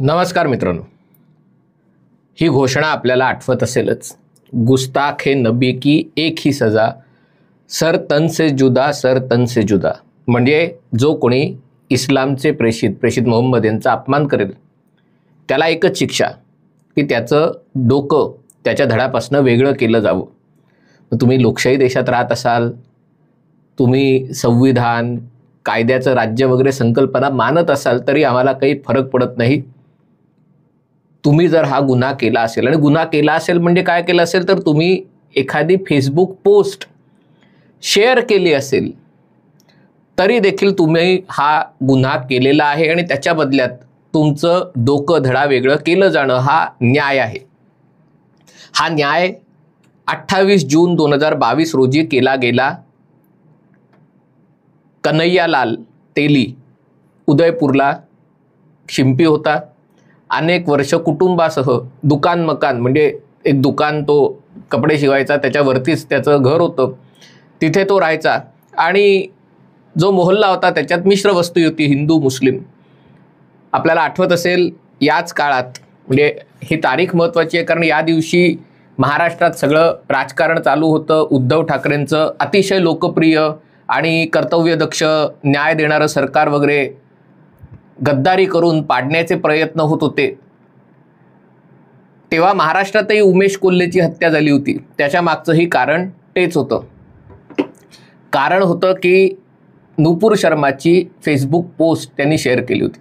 नमस्कार मित्रांनो ही घोषणा आपल्याला आठवत असेलच गुस्ताख हे नबी की एक ही सजा सर तन से जुदा सर तन से जुदा म्हणजे जो कोणी इस्लामचे प्रेषित प्रेषित मोहम्मद यांचा अपमान करेल त्याला एकच शिक्षा की त्याचं डोकं त्याच्या धडापासनं वेगळं केलं जावं तुम्ही लोकशाही देशात राहत असाल तुम्ही संविधान कायद्याचं राज्य वगैरे संकल्पना मानत असाल तरी आम्हाला काही फरक पडत नाही तुम्ही जर हा गुन्हा केला असेल आणि गुन्हा केला असेल म्हणजे काय केलं असेल तर तुम्ही एखादी फेसबुक पोस्ट शेअर केली असेल तरी देखील तुम्ही हा गुन्हा केलेला आहे आणि त्याच्या बदल्यात तुमचं डोकं धडा वेगळं केलं जाणं हा न्याय आहे हा न्याय अठ्ठावीस जून दोन हजार बावीस रोजी केला गेला कन्हैयालाल तेली उदयपूरला शिंपी होता अनेक वर्ष कुटुंबासह दुकान मकान म्हणजे एक दुकान तो कपडे शिवायचा त्याच्यावरतीच त्याचं घर होतं तिथे तो राहायचा आणि जो मोहल्ला होता त्याच्यात मिश्र वस्ती होती हिंदू मुस्लिम आपल्याला आठवत असेल याच काळात म्हणजे ही तारीख महत्त्वाची आहे कारण या दिवशी महाराष्ट्रात सगळं राजकारण चालू होतं उद्धव ठाकरेंचं अतिशय लोकप्रिय आणि कर्तव्यदक्ष न्याय देणारं सरकार वगैरे गद्दारी करून पाडण्याचे प्रयत्न होत होते तेव्हा महाराष्ट्रातही उमेश कोल्हेची हत्या झाली होती त्याच्या मागचंही कारण तेच होतं कारण होतं की नुपूर शर्माची फेसबुक पोस्ट त्यांनी शेअर केली होती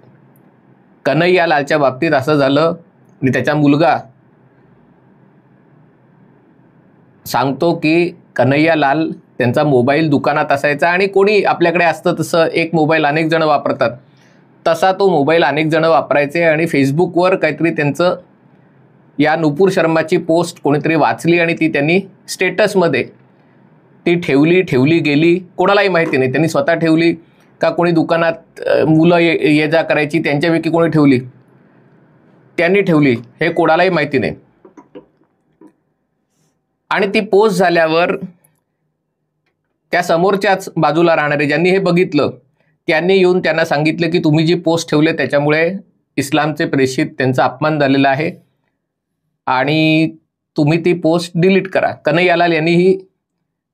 कन्हैया लालच्या बाबतीत असं झालं आणि त्याचा मुलगा सांगतो की कन्हैयालाल त्यांचा मोबाईल दुकानात असायचा आणि कोणी आपल्याकडे असतं तसं एक मोबाईल अनेक जण वापरतात तसा तो मोबाईल अनेक जण वापरायचे आणि फेसबुकवर काहीतरी त्यांचं या नुपूर शर्माची पोस्ट कोणीतरी वाचली आणि ती त्यांनी स्टेटसमध्ये ती ठेवली ठेवली गेली कोणालाही माहिती नाही त्यांनी स्वतः ठेवली का कोणी दुकानात मुलं ये ये जा करायची त्यांच्यापैकी कोणी ठेवली त्यांनी ठेवली हे कोणालाही माहिती नाही आणि ती पोस्ट झाल्यावर त्या समोरच्याच बाजूला राहणारे ज्यांनी हे बघितलं त्यांनी येऊन त्यांना सांगितलं की तुम्ही जी पोस्ट ठेवले त्याच्यामुळे इस्लामचे प्रेषित त्यांचा अपमान झालेला आहे आणि तुम्ही ती पोस्ट डिलीट करा कन्हैयालाल यांनीही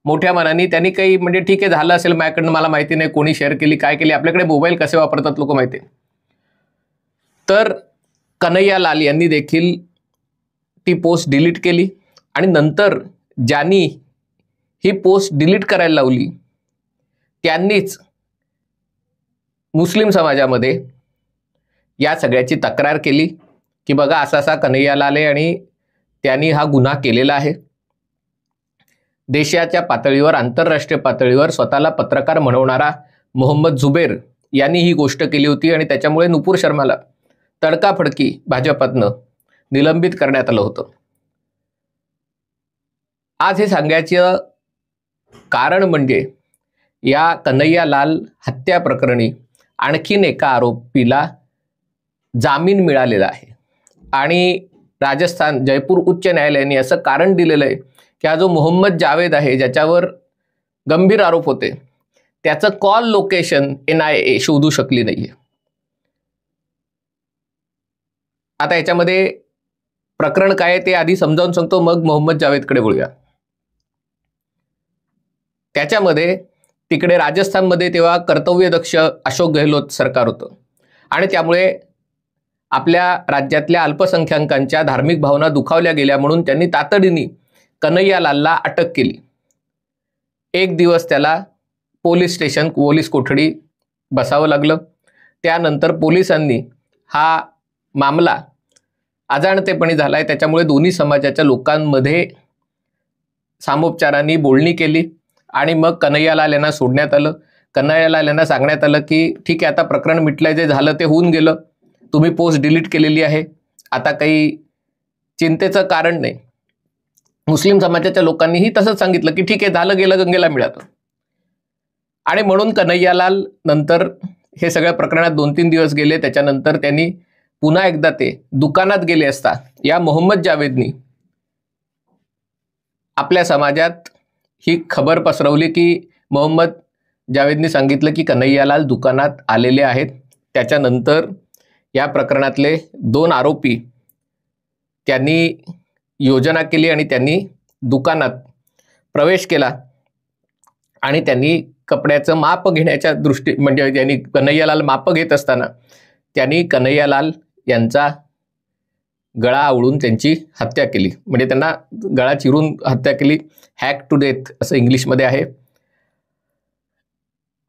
मोठ्या मनाने त्यांनी काही म्हणजे ठीक आहे झालं असेल माझ्याकडनं मला माहिती नाही कोणी शेअर केली काय केली आपल्याकडे मोबाईल कसे वापरतात लोक माहिती तर कन्हैयालाल यांनी देखील ती पोस्ट डिलीट केली आणि नंतर ज्यांनी ही पोस्ट डिलीट करायला लावली त्यांनीच मुस्लिम समाजामध्ये या सगळ्याची तक्रार केली की बघा असा असा कन्हैयाला आले आणि त्यांनी हा गुन्हा केलेला आहे देशाच्या पातळीवर आंतरराष्ट्रीय पातळीवर स्वतःला पत्रकार म्हणवणारा मोहम्मद झुबेर यांनी ही गोष्ट केली होती आणि त्याच्यामुळे नुपूर शर्माला तडकाफडकी भाजपातनं निलंबित करण्यात आलं होतं आज हे सांगायचं कारण म्हणजे या कन्हैयालाल हत्या प्रकरणी आणखीन एका आरोपीला जामीन मिळालेला आहे आणि राजस्थान जयपूर उच्च न्यायालयाने असं कारण दिलेलं आहे की हा जो मोहम्मद जावेद आहे ज्याच्यावर गंभीर आरोप होते त्याचं call location N I A शोधू शकली नाही आता याच्यामध्ये प्रकरण काय ते आधी समजावून सांगतो मग मोहम्मद जावेदकडे बोलूया त्याच्यामध्ये तिकडे राजस्थानमध्ये तेव्हा कर्तव्यदक्ष अशोक गहलोत सरकार होतं आणि त्यामुळे आपल्या राज्यातल्या अल्पसंख्याकांच्या धार्मिक भावना दुखावल्या गेल्या म्हणून त्यांनी तातडीने कन्हैयालालला अटक केली एक दिवस त्याला पोलीस स्टेशन पोलीस कोठडी बसावं लागलं त्यानंतर पोलिसांनी हा मामला अजाणतेपणी झाला आहे त्याच्यामुळे दोन्ही समाजाच्या लोकांमध्ये सामोपचारांनी बोलणी केली आणि मग कन्हैयालाल यांना सोडण्यात आलं कन्हैयालाल यांना सांगण्यात आलं की ठीक आहे आता प्रकरण मिटलं जे झालं ते होऊन गेलं तुम्ही पोस्ट डिलीट केलेली आहे आता काही चिंतेचं कारण नाही मुस्लिम समाजाच्या लोकांनीही तसंच सांगितलं की ठीक आहे झालं गेलं गंगेला मिळालं आणि म्हणून कन्हैयालाल नंतर हे सगळ्या प्रकरणात दोन तीन दिवस गेले त्याच्यानंतर त्यांनी पुन्हा एकदा ते दुकानात गेले असता या मोहम्मद जावेदनी आपल्या समाजात ही खबर पसरवली की मोहम्मद जावेदने सांगितलं की कन्हैयालाल दुकानात आलेले आहेत त्याच्यानंतर या प्रकरणातले दोन आरोपी त्यांनी योजना केली आणि त्यांनी दुकानात प्रवेश केला आणि त्यांनी कपड्याचं माप घेण्याच्या दृष्टी म्हणजे त्यांनी कन्हैयालाल माप घेत असताना त्यांनी कन्हैयालाल यांचा गळा आवळून त्यांची हत्या केली म्हणजे त्यांना गळा चिरून हत्या केली हॅक टू डेथ असं इंग्लिशमध्ये आहे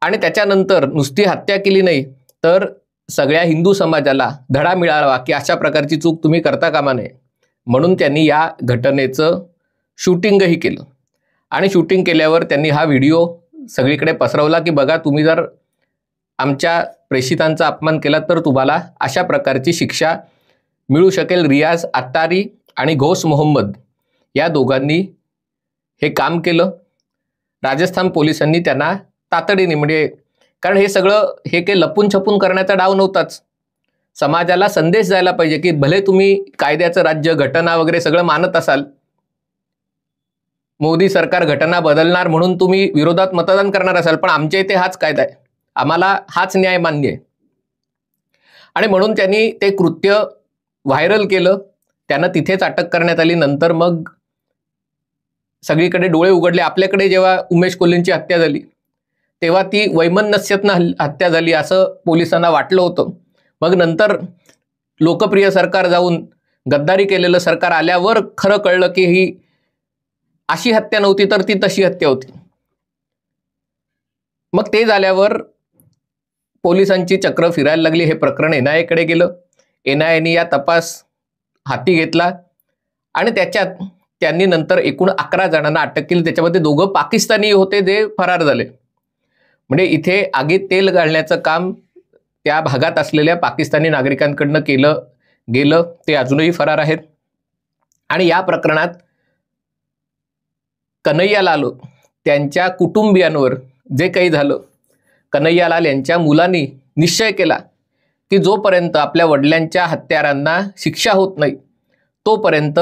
आणि त्याच्यानंतर नुसती हत्या केली नाही तर सगळ्या हिंदू समाजाला धडा मिळावा की अशा प्रकारची चूक तुम्ही करता कामा नये म्हणून त्यांनी या घटनेचं शूटिंगही केलं आणि शूटिंग केल्यावर त्यांनी हा व्हिडिओ सगळीकडे पसरवला की बघा तुम्ही जर आमच्या प्रेषितांचा अपमान केला तर तुम्हाला अशा प्रकारची शिक्षा मिळू शकेल रियाज अत्तारी आणि घोष मोहम्मद या दोघांनी हे काम केलं राजस्थान पोलिसांनी त्यांना तातडीने म्हणजे कारण हे सगळं हे काही लपून छपून करण्याचा डाव नव्हताच समाजाला संदेश जायला पाहिजे की भले तुम्ही कायद्याचं राज्य घटना वगैरे सगळं मानत असाल मोदी सरकार घटना बदलणार म्हणून तुम्ही विरोधात मतदान करणार असाल पण आमच्या इथे हाच कायदा आहे आम्हाला हाच न्याय मान्य आहे आणि म्हणून त्यांनी ते कृत्य व्हायरल केलं त्यांना तिथेच अटक करण्यात आली नंतर मग सगळीकडे डोळे उघडले आपल्याकडे जेव्हा उमेश कोल्हेंची हत्या झाली तेव्हा ती वैमनस्यातनं हत्या झाली असं पोलिसांना वाटलं होतं मग नंतर लोकप्रिय सरकार जाऊन गद्दारी केलेलं सरकार आल्यावर खरं कळलं की ही अशी हत्या नव्हती तर ती तशी हत्या होती मग ते झाल्यावर पोलिसांची चक्र फिरायला लागली हे प्रकरण एनआयकडे गेलं एनआयएने या तपास हाती घेतला आणि त्याच्यात त्यांनी नंतर एकूण अकरा जणांना अटक केली त्याच्यामध्ये दोघं पाकिस्तानी होते जे फरार झाले म्हणजे इथे आगीत तेल घालण्याचं काम त्या भागात असलेल्या पाकिस्तानी नागरिकांकडनं केलं गेलं ते अजूनही फरार आहेत आणि या प्रकरणात कन्हैया लाल त्यांच्या कुटुंबियांवर जे काही झालं कन्हैया लाल यांच्या मुलांनी निश्चय केला की जोपर्यंत आपल्या वडिलांच्या हत्यारांना शिक्षा होत नाही तोपर्यंत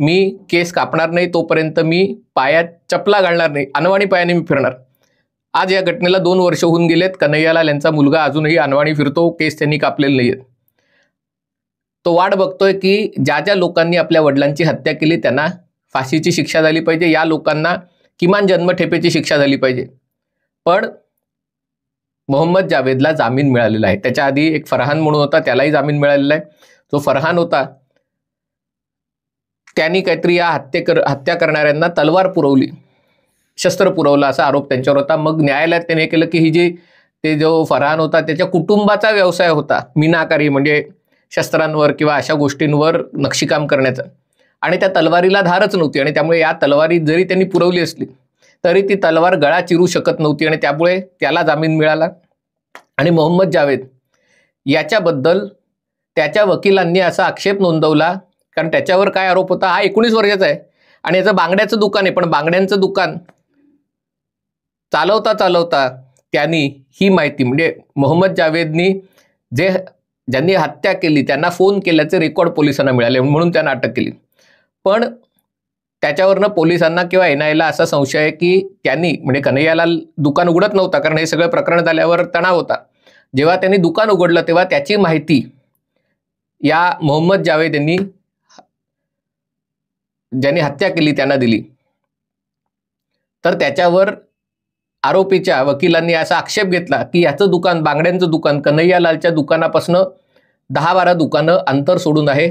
मी केस कापणार नाही तोपर्यंत मी पायात चपला घालणार नाही अनवाणी पायाने मी फिरणार आज या घटनेला दोन वर्ष होऊन गेलेत कन्हैयालाल यांचा मुलगा अजूनही अनवाणी फिरतो केस त्यांनी कापलेले नाही आहेत तो वाट बघतोय की ज्या ज्या लोकांनी आपल्या वडिलांची हत्या केली त्यांना फाशीची शिक्षा झाली पाहिजे या लोकांना किमान जन्मठेपेची शिक्षा झाली पाहिजे पण मोहम्मद जावेदला जामीन मिळालेला आहे त्याच्या आधी एक फरहान म्हणून होता त्यालाही जामीन मिळालेला आहे जो फरहान होता त्यांनी काहीतरी या हत्ये हत्या करणाऱ्यांना तलवार पुरवली शस्त्र पुरवला असा आरोप त्यांच्यावर होता मग न्यायालयात त्याने केलं की ही जी ते जो फरहान होता त्याच्या कुटुंबाचा व्यवसाय होता मीनाकारी म्हणजे शस्त्रांवर किंवा अशा गोष्टींवर नक्षीकाम करण्याचा आणि त्या तलवारीला धारच नव्हती आणि त्यामुळे या तलवारी जरी त्यांनी पुरवली असली तरी ती तलवार गळा चिरू शकत नव्हती आणि त्यामुळे त्याला जामीन मिळाला आणि मोहम्मद जावेद याच्याबद्दल त्याच्या वकिलांनी असा आक्षेप नोंदवला कारण त्याच्यावर काय आरोप होता हा एकोणीस वर्षाचा आहे आणि याचं बांगड्याचं दुकान आहे पण बांगड्यांचं दुकान चालवता चालवता त्यांनी ही माहिती म्हणजे मोहम्मद जावेदनी जे ज्यांनी हत्या केली त्यांना फोन केल्याचे रेकॉर्ड पोलिसांना मिळाले म्हणून त्यांना अटक केली पण त्याच्यावरनं पोलिसांना किंवा एन आयला असा संशय आहे की त्यांनी म्हणजे कन्हैयाला दुकान उघडत नव्हता कारण हे सगळं प्रकरण झाल्यावर तणाव होता जेव्हा त्यांनी दुकान उघडलं तेव्हा त्याची माहिती या मोहम्मद जावेद यांनी ज्यांनी हत्या केली त्यांना दिली तर त्याच्यावर आरोपीच्या वकिलांनी असा आक्षेप घेतला की याचं दुकान बांगड्यांचं दुकान कन्हैयालालच्या दुकानापासनं दहा बारा दुकानं अंतर सोडून आहे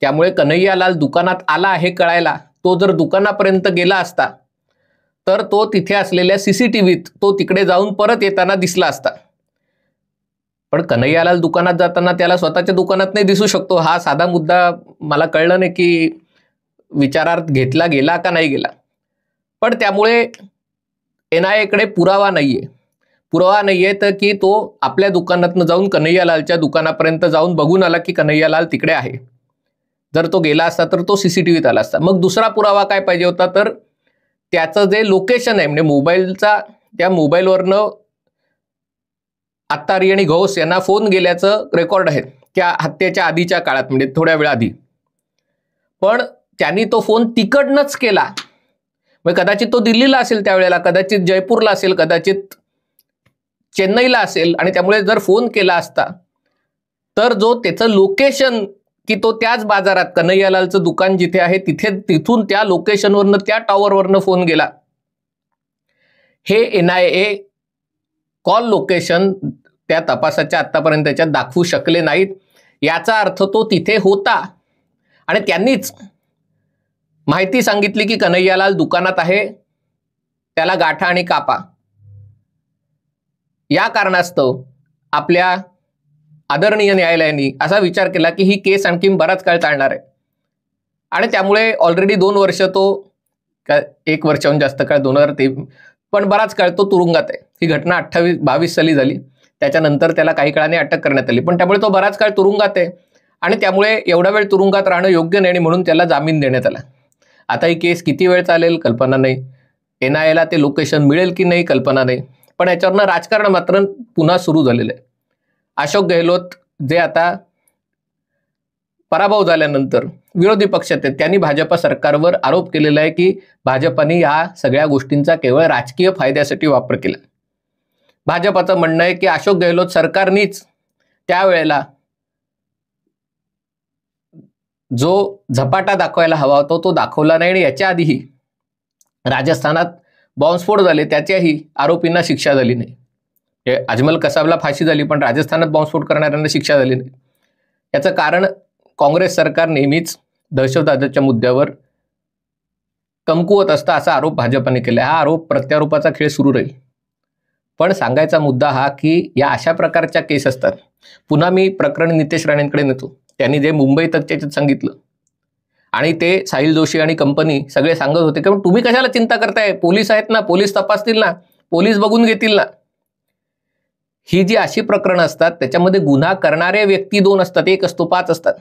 त्यामुळे कन्हैयालाल दुकानात आला आहे कळायला तो जर दुकानापर्यंत गेला असता तर तो तिथे असलेल्या सीसीटीव्हीत तो तिकडे जाऊन परत येताना दिसला असता पण कन्हैयालाल दुकानात जाताना त्याला स्वतःच्या दुकानात नाही दिसू शकतो हा साधा मुद्दा मला कळलं नाही की विचारार्थ घेतला गेला का नाही गेला पण त्यामुळे एन आय एकडे पुरावा नाहीये पुरावा नाहीये तर की तो आपल्या दुकानातनं जाऊन कन्हैयालालच्या दुकानापर्यंत जाऊन बघून आला की कन्हैयालाल तिकडे आहे जर तो गेला असता तर तो सी सी टी व्हीत आला असता मग दुसरा पुरावा काय पाहिजे होता तर त्याचं जे लोकेशन आहे म्हणजे मोबाईलचा त्या मोबाईलवरनं आत्तारी आणि घोष यांना फोन गेल्याचं रेकॉर्ड आहे त्या हत्येच्या आधीच्या काळात म्हणजे थोड्या वेळा आधी पण त्यांनी तो फोन तिकडनंच केला म्हणजे कदाचित तो दिल्लीला असेल त्यावेळेला कदाचित जयपूरला असेल कदाचित चेन्नईला असेल आणि त्यामुळे जर फोन केला असता तर जो त्याचं लोकेशन की तो त्याच बाजारात कन्हैयालालचं दुकान जिथे आहे तिथे तिथून त्या लोकेशनवरनं त्या टॉवरवरनं फोन गेला हे N I A call location त्या तपासाच्या आत्तापर्यंत त्याच्यात दाखवू शकले नाहीत याचा अर्थ तो तिथे होता आणि त्यांनीच माहिती सांगितली की कन्हैयालाल दुकानात आहे त्याला गाठा आणि कापा या कारणास्तव आपल्या आदरणीय न्यायालयाने असा विचार केला की ही केस आणखी बराच काळ चालणार आहे आणि त्यामुळे ऑलरेडी दोन वर्ष तो एक वर्षाहून जास्त काळ दोन हजार ते पण बराच काळ तो तुरुंगात आहे ही घटना अठ्ठावीस बावीस साली झाली त्याच्यानंतर त्याला काही काळाने अटक करण्यात आली पण त्यामुळे तो बराच काळ तुरुंगात आहे आणि त्यामुळे एवढा वेळ तुरुंगात राहणं योग्य नाही म्हणून त्याला जामीन देण्यात आला आता ही केस किती वेळ चालेल कल्पना नाही एन आय एला ते लोकेशन मिळेल की नाही कल्पना नाही पण याच्यावरनं राजकारण मात्र पुन्हा सुरू झालेलं आहे अशोक गहलोत जे आता पराभव झाल्यानंतर विरोधी पक्षात आहेत त्यांनी भाजपा सरकारवर आरोप केलेला आहे की भाजपाने या सगळ्या गोष्टींचा केवळ राजकीय फायद्यासाठी वापर केला भाजपाचं म्हणणं आहे की अशोक गेहलोत सरकारनीच त्यावेळेला जो झपाटा दाखवायला हवा होता तो दाखवला नाही आणि याच्या आधीही राजस्थानात बॉम्बस्फोट झाले त्याच्याही आरोपींना शिक्षा झाली नाही अजमल कसाबला फाशी झाली पण राजस्थानात बॉम्बस्फोट करणाऱ्यांना शिक्षा झाली नाही याचं कारण काँग्रेस सरकार नेहमीच दहशतवादाच्या मुद्द्यावर कमकुवत असता असा आरोप भाजपाने केला हा आरोप प्रत्यारोपाचा खेळ सुरू राहील पण सांगायचा मुद्दा हा की या अशा प्रकारच्या केस असतात पुन्हा मी प्रकरण नितेश राणेंकडे नेतो त्यांनी जे मुंबई त्याच्यात सांगितलं आणि ते साहिल जोशी आणि कंपनी सगळे सांगत होते की तुम्ही कशाला चिंता करताय पोलीस आहेत ना पोलीस तपासतील ना पोलीस बघून घेतील ना ही जी अशी प्रकरणं असतात त्याच्यामध्ये गुन्हा करणाऱ्या व्यक्ती दोन असतात एक असतो पाच असतात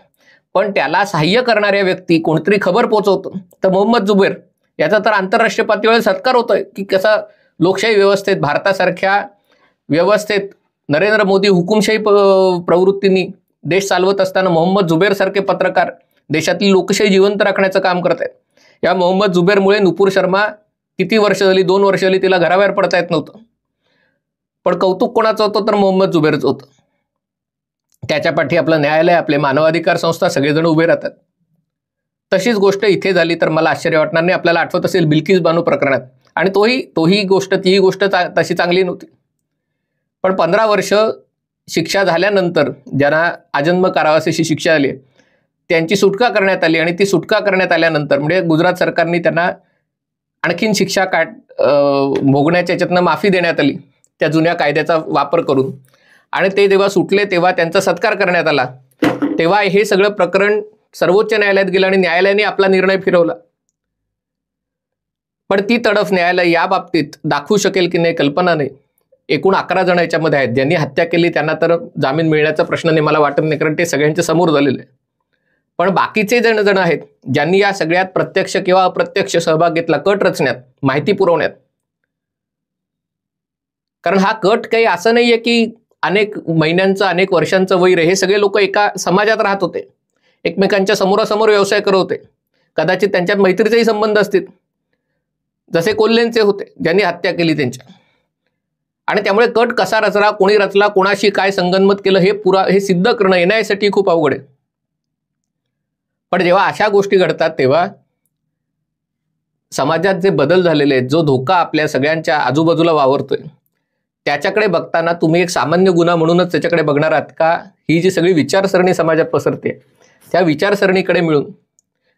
पण त्याला सहाय्य करणाऱ्या व्यक्ती कोणतरी खबर पोहोचवतो तर मोहम्मद जुबेर याचा तर आंतरराष्ट्रीय पातळीवर सत्कार होतोय की कसा लोकशाही व्यवस्थेत भारतासारख्या व्यवस्थेत नरेंद्र मोदी हुकुमशाही प्रवृत्तींनी देश चालवत असताना मोहम्मद जुबेर सारखे पत्रकार देशातली लोकशाही जिवंत राखण्याचं काम करत आहेत या मोहम्मद जुबेरमुळे नुपूर शर्मा किती वर्ष झाली दोन वर्ष झाली तिला घराबाहेर पडता येत नव्हतं पण कौतुक कोणाचं होतं तर मोहम्मद जुबेरच होतं त्याच्यापाठी आपलं न्यायालय आपले मानवाधिकार संस्था सगळेजण उभे राहतात तशीच गोष्ट इथे झाली तर मला आश्चर्य वाटणार नाही आपल्याला आठवत असेल बिल्किस बानू प्रकरणात आणि तोही तोही गोष्ट तीही गोष्ट चा तशी चांगली नव्हती पण पंधरा वर्ष शिक्षा झाल्यानंतर ज्यांना आजन्म कारावासाची शिक्षा आली त्यांची सुटका करण्यात आली आणि ती सुटका करण्यात आल्यानंतर म्हणजे गुजरात सरकारने त्यांना आणखीन शिक्षा काट भोगण्याच्या याच्यातनं माफी देण्यात आली त्या जुन्या कायद्याचा वापर करून आणि ते जेव्हा सुटले तेव्हा त्यांचा सत्कार करण्यात आला तेव्हा हे सगळं प्रकरण सर्वोच्च न्यायालयात गेलं आणि न्यायालयाने आपला निर्णय फिरवला पण ती तडफ न्यायालय या बाबतीत दाखवू शकेल की नाही कल्पना नाही एकूण अकरा जण याच्यामध्ये आहेत ज्यांनी हत्या केली त्यांना तर जामीन मिळण्याचा प्रश्न नाही मला वाटत नाही कारण ते सगळ्यांच्या समोर झालेले पण बाकीचे जण जण आहेत ज्यांनी या सगळ्यात प्रत्यक्ष किंवा अप्रत्यक्ष सहभाग घेतला कट रचण्यात माहिती पुरवण्यात कारण हा कट काही असं नाहीये की अनेक महिन्यांचं अनेक वर्षांचं वैर हे सगळे लोक एका समाजात राहत होते एकमेकांच्या समोरासमोर व्यवसाय करत होते कदाचित त्यांच्यात मैत्रीचेही संबंध असतील जसे कोल्हेंचे होते ज्यांनी हत्या केली त्यांच्या आणि त्यामुळे कट कसा रचला कोणी रचला कोणाशी काय संगनमत केलं हे पुरा हे सिद्ध करणं येण्यासाठी खूप अवघड आहे पण जेव्हा अशा गोष्टी घडतात तेव्हा समाजात जे बदल झालेले आहेत जो धोका आपल्या सगळ्यांच्या आजूबाजूला वावरतोय त्याच्याकडे बघताना तुम्ही एक सामान्य गुन्हा म्हणूनच त्याच्याकडे बघणार आहात का ही जी सगळी विचारसरणी समाजात पसरते त्या विचारसरणीकडे मिळून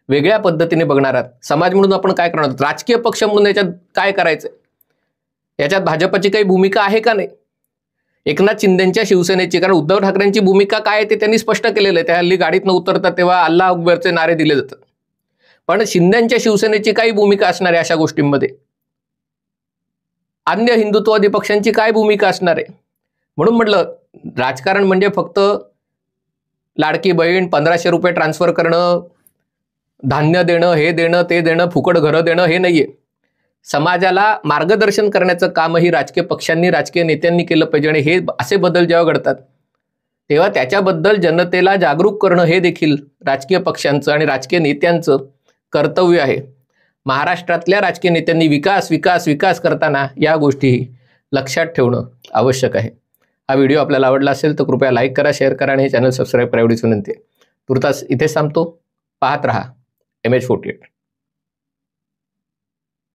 वेगळ्या पद्धतीने बघणार आहात समाज म्हणून आपण काय करणार आहोत राजकीय पक्ष म्हणून याच्यात काय करायचं याच्यात भाजपची काही भूमिका आहे का नाही एकनाथ शिंदेच्या शिवसेनेची कारण उद्धव ठाकरेंची भूमिका काय आहे ते त्यांनी स्पष्ट केलेलं आहे त्या हल्ली गाडीत न उतरतात तेव्हा अल्लाह अकबरचे नारे दिले जातात पण शिंदेच्या शिवसेनेची काही भूमिका असणार आहे अशा गोष्टींमध्ये अन्य हिंदुत्ववादी पक्षांची काय भूमिका असणार आहे म्हणून म्हटलं राजकारण म्हणजे फक्त लाडकी बहीण पंधराशे रुपये ट्रान्सफर करणं धान्य देणं हे देणं ते देणं फुकट घरं देणं हे नाही आहे समाजाला मार्गदर्शन करण्याचं कामही राजकीय पक्षांनी राजकीय नेत्यांनी केलं पाहिजे आणि हे असे बदल जेव्हा घडतात तेव्हा त्याच्याबद्दल जनतेला जागरूक करणं हे देखील राजकीय पक्षांचं आणि राजकीय नेत्यांचं कर्तव्य आहे महाराष्ट्रातल्या राजकीय नेत्यांनी विकास विकास विकास करताना या गोष्टी लक्षात ठेवणं आवश्यक आहे हा व्हिडिओ आपल्याला आवडला असेल तर कृपया लाईक करा शेअर करा आणि हे चॅनल सबस्क्राईब करा एवढीच विनंती आहे तुर्तास इथेच थांबतो पाहत रहा एम एच फोर्टी एट